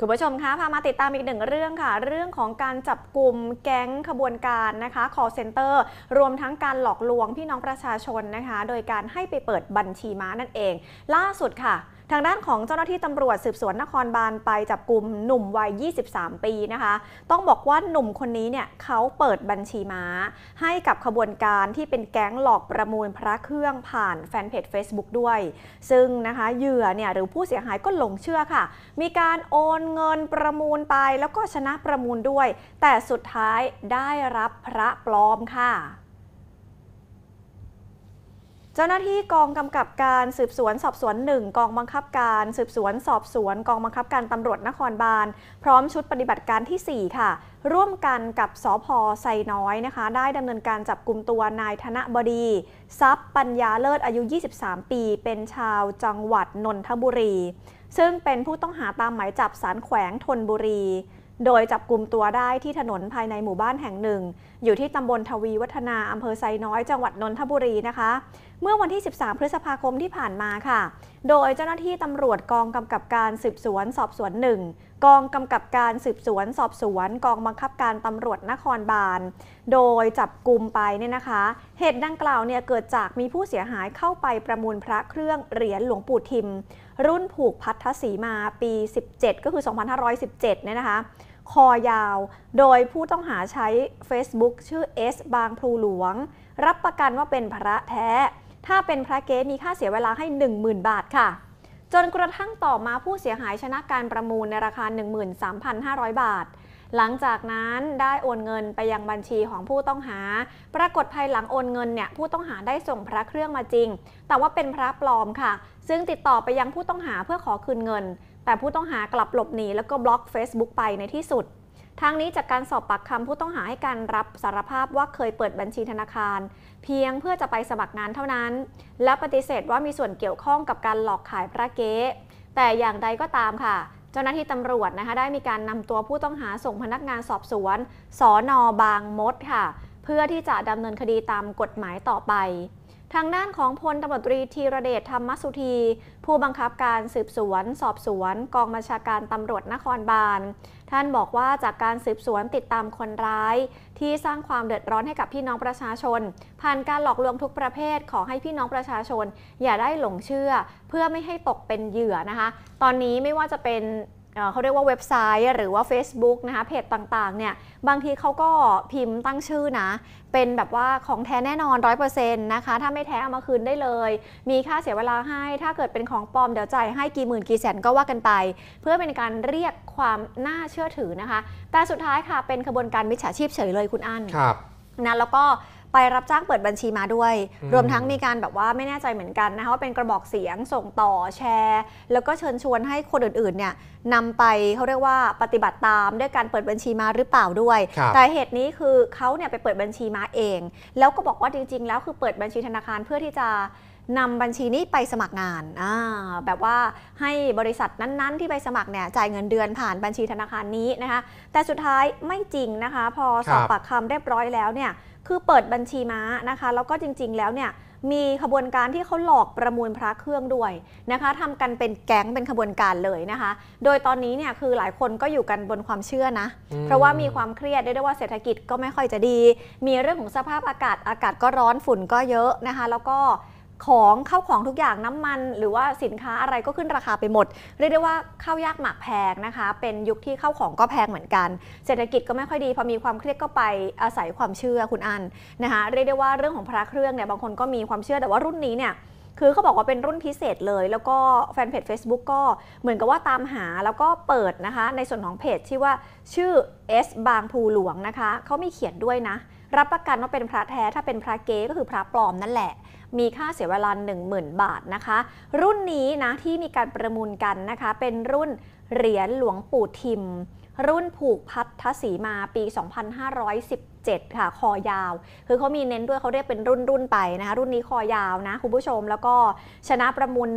คุณผู้ชมคะพามาติดตามอีกหนึ่งเรื่องค่ะ เรื่องของการจับกลุ่มแก๊งขบวนการนะคะอเซ็นเตอร์ รวมทั้งการหลอกลวงพี่น้องประชาชนนะคะ โดยการให้ไปเปิดบัญชีม้านั่นเอง ล่าสุดค่ะทางด้านของเจ้าหน้าที่ตำรวจสืบสวนนครบาลไปจับกลุ่มหนุ่มวัย 23 ปีนะคะ ต้องบอกว่าหนุ่มคนนี้เนี่ยเขาเปิดบัญชีม้า ให้กับขบวนการที่เป็นแก๊งหลอกประมูลพระเครื่องผ่านแฟนเพจ Facebook ด้วย ซึ่งนะคะเหยื่อเนี่ยหรือผู้เสียหายก็หลงเชื่อค่ะ มีการโอนเงินประมูลไปแล้วก็ชนะประมูลด้วย แต่สุดท้ายได้รับพระปลอมค่ะจ้าหน้าที่กองกำกับการสืบสวนสอบสวนหนึ่งกองบังคับการสืบสวนสอบสวน กองบังคับการตำรวจนครบาลพร้อมชุดปฏิบัติการที่ 4 ค่ะ ร่วมกันกับสอพอไซน้อยนะคะ ได้ดำเนินการจับกลุ่มตัวนายธนบดี ทรัพย์ปัญญาเลิศอายุ 23 ปีเป็นชาวจังหวัดนนทบุรี ซึ่งเป็นผู้ต้องหาตามหมายจับสารแขวงทนบุรีโดยจับกลุ่มตัวได้ที่ถนนภายในหมู่บ้านแห่งหนึ่ง อยู่ที่ตำบลทวีวัฒนาอำเภอไซน้อยจังหวัดนนทบุรีนะคะ เมื่อวันที่ 13 พฤษภาคมที่ผ่านมาค่ะ โดยเจ้าหน้าที่ตำรวจกองกำกับการสืบสวนสอบสวนหนึ่งกองกำกับการสืบสวนสอบสวน กองบังคับการตำรวจนครบาลโดยจับกลุ่มไปเนี่ยนะคะ เหตุดังกล่าวเนี่ยเกิดจากมีผู้เสียหายเข้าไปประมูลพระเครื่องเหรียญหลวงปู่ทิม รุ่นผูกพัทธสีมาปี 17 ก็คือ 2517เนี่ยนะคะ คอยาว โดยผู้ต้องหาใช้ Facebook ชื่อ S บางพลูหลวง รับประกันว่าเป็นพระแท้ ถ้าเป็นพระเก๊มีค่าเสียเวลาให้ 10,000 บาทค่ะจนกระทั่งต่อมาผู้เสียหายชนะการประมูลในราคา 13,500 บาท หลังจากนั้นได้โอนเงินไปยังบัญชีของผู้ต้องหา ปรากฏภายหลังโอนเงินเนี่ยผู้ต้องหาได้ส่งพระเครื่องมาจริง แต่ว่าเป็นพระปลอมค่ะ ซึ่งติดต่อไปยังผู้ต้องหาเพื่อขอคืนเงิน แต่ผู้ต้องหากลับหลบหนี แล้วก็บล็อก Facebook ไปในที่สุดทางนี้จากการสอบปากคำผู้ต้องหาให้การรับสารภาพว่าเคยเปิดบัญชีธนาคาร เพียงเพื่อจะไปสมัครงานเท่านั้น และปฏิเสธว่ามีส่วนเกี่ยวข้องกับการหลอกขายพระเก๊แต่อย่างใดก็ตามค่ะ เจ้าหน้าที่ตำรวจนะคะ ได้มีการนำตัวผู้ต้องหาส่งพนักงานสอบสวนสอนอบางมดค่ะ เพื่อที่จะดำเนินคดีตามกฎหมายต่อไปทางด้านของพลตำรวจตรีธีระเดชธรรมสุธีผู้บังคับการสืบสวน สอบสวน กองบัญชาการตำรวจนครบาลท่านบอกว่าจากการสืบสวนติดตามคนร้าย ที่สร้างความเดือดร้อนให้กับพี่น้องประชาชน ผ่านการหลอกลวงทุกประเภทขอให้พี่น้องประชาชน อย่าได้หลงเชื่อเพื่อไม่ให้ตกเป็นเหยื่อนะคะตอนนี้ไม่ว่าจะเป็นเขาเรียกว่าเว็บไซต์หรือว่า Facebook นะคะเพจต่างๆเนี่ยบางทีเขาก็พิมพ์ตั้งชื่อนะ เป็นแบบว่าของแท้แน่นอน 100%นะคะ ถ้าไม่แท้เอามาคืนได้เลย มีค่าเสียเวลาให้ถ้าเกิดเป็นของปลอมเดี๋ยวใจให้กี่หมื่นกี่แสนก็ว่ากันไป เพื่อเป็นการเรียกความน่าเชื่อถือนะคะ แต่สุดท้ายค่ะเป็นขบวนการมิจฉาชีพเฉยเลยคุณอั้นนะแล้วก็ไปรับจ้างเปิดบัญชีมาด้วย รวมทั้งมีการแบบว่าไม่แน่ใจเหมือนกันนะคะว่าเป็นกระบอกเสียงส่งต่อแชร์ แล้วก็เชิญชวนให้คนอื่นๆเนี่ยนำไปเขาเรียกว่าปฏิบัติตามด้วยการเปิดบัญชีมาหรือเปล่าด้วย แต่เหตุนี้คือเขาเนี่ยไปเปิดบัญชีมาเอง แล้วก็บอกว่าจริง ๆ แล้วคือเปิดบัญชีธนาคารเพื่อที่จะนำบัญชีนี้ไปสมัครงานแบบว่าให้บริษัทนั้นๆที่ไปสมัครเนี่ยจ่ายเงินเดือนผ่านบัญชีธนาคารนี้นะคะ แต่สุดท้ายไม่จริงนะคะ พอสอบปากคำเรียบร้อยแล้วเนี่ยคือเปิดบัญชีม้านะคะแล้วก็จริงๆ แล้วเนี่ยมีขบวนการที่เขาหลอกประมูลพระเครื่องด้วยนะคะทำกันเป็นแก๊งเป็นขบวนการเลยนะคะ โดยตอนนี้เนี่ยคือหลายคนก็อยู่กันบนความเชื่อนะเพราะว่ามีความเครียดได้ด้วยว่าเศรษฐกิจก็ไม่ค่อยจะดี มีเรื่องของสภาพอากาศอากาศก็ร้อนฝุ่นก็เยอะนะคะแล้วก็ของข้าวของทุกอย่างน้ำมัน หรือว่าสินค้าอะไรก็ขึ้นราคาไปหมดเรียกได้ว่าข้าวยากหมากแพงนะคะ เป็นยุคที่ข้าวของก็แพงเหมือนกัน เศรษฐกิจก็ไม่ค่อยดีพอมีความเครียดก็ไปอาศัยความเชื่อคุณอันนะคะเรียกได้ว่าเรื่องของพระเครื่องเนี่ยบางคนก็มีความเชื่อแต่ว่ารุ่นนี้เนี่ยคือเขาบอกว่าเป็นรุ่นพิเศษเลย แล้วก็แฟนเพจ Facebook ก็เหมือนกับว่าตามหาแล้วก็เปิดนะคะ ในส่วนของเพจที่ว่า ชื่อ S บางภูหลวงนะคะเขามีเขียนด้วยนะรับประกันว่าเป็นพระแท้ถ้าเป็นพระเก๊ก็คือพระปลอมนั่นแหละ มีค่าเสียเวลา10,000 บาทนะคะ รุ่นนี้นะที่มีการประมูลกันนะคะเป็นรุ่นเหรียญหลวงปู่ทิม รุ่นผูกพัทธสีมาปี 2517 ค่ะคอยาว คือเขามีเน้นด้วยเขาเรียกเป็นรุ่นรุ่นไปนะคะรุ่นนี้คอยาวนะคุณผู้ชมแล้วก็ชนะประมูล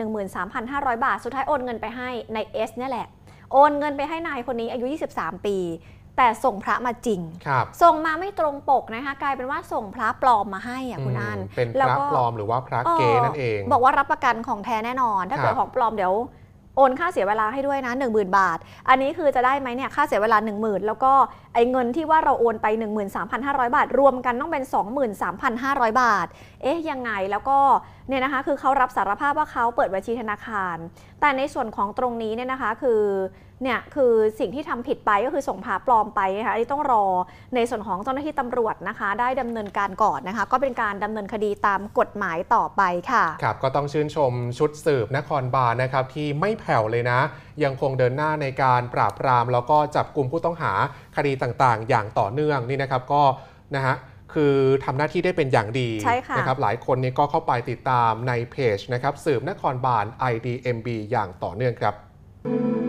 13,500 บาท สุดท้ายโอนเงินไปให้ใน S เนี่ยแหละ โอนเงินไปให้นายคนนี้อายุ 23 ปีแต่ส่งพระมาจริง ส่งมาไม่ตรงปกนะคะกลายเป็นว่าส่งพระปลอมมาให้อ่ะคุณอันเป็นพระปลอมหรือว่าพระเกนั่นเอง บอกว่ารับประกันของแท้แน่นอนถ้าเกิดของปลอมเดี๋ยว โอนค่าเสียเวลาให้ด้วยนะ10,000บาท อันนี้คือจะได้ไหมเนี่ยค่าเสียเวลา 10,000แล้วก็ไอ้เงินที่ว่าเราโอนไป 13,500 บาท รวมกันต้องเป็น 23,500 บาท เอ๊ะยังไงแล้วก็เนี่ยนะคะ คือเขารับสารภาพว่าเขาเปิดบัญชีธนาคาร แต่ในส่วนของตรงนี้เนี่ยนะคะคือเนี่ยคือสิ่งที่ทำผิดไปก็คือส่งผาปลอมไปนะคะที่ต้องรอในส่วนของเจ้าหน้าที่ตำรวจนะคะได้ดำเนินการก่อนนะคะก็เป็นการดำเนินคดีตามกฎหมายต่อไปค่ะครับก็ต้องชื่นชมชุดสืบนครบาลนะครับที่ไม่แผ่วเลยนะ ยังคงเดินหน้าในการปราบปรามแล้วก็จับกลุ่มผู้ต้องหาคดีต่างๆ อย่างต่อเนื่องนี่นะครับก็นะฮะคือทำหน้าที่ได้เป็นอย่างดีะนะครับหลายคนนี่ก็เข้าไปติดตามในเพจนะครับสืบนครบาล IDMB อย่างต่อเนื่องครับ thank you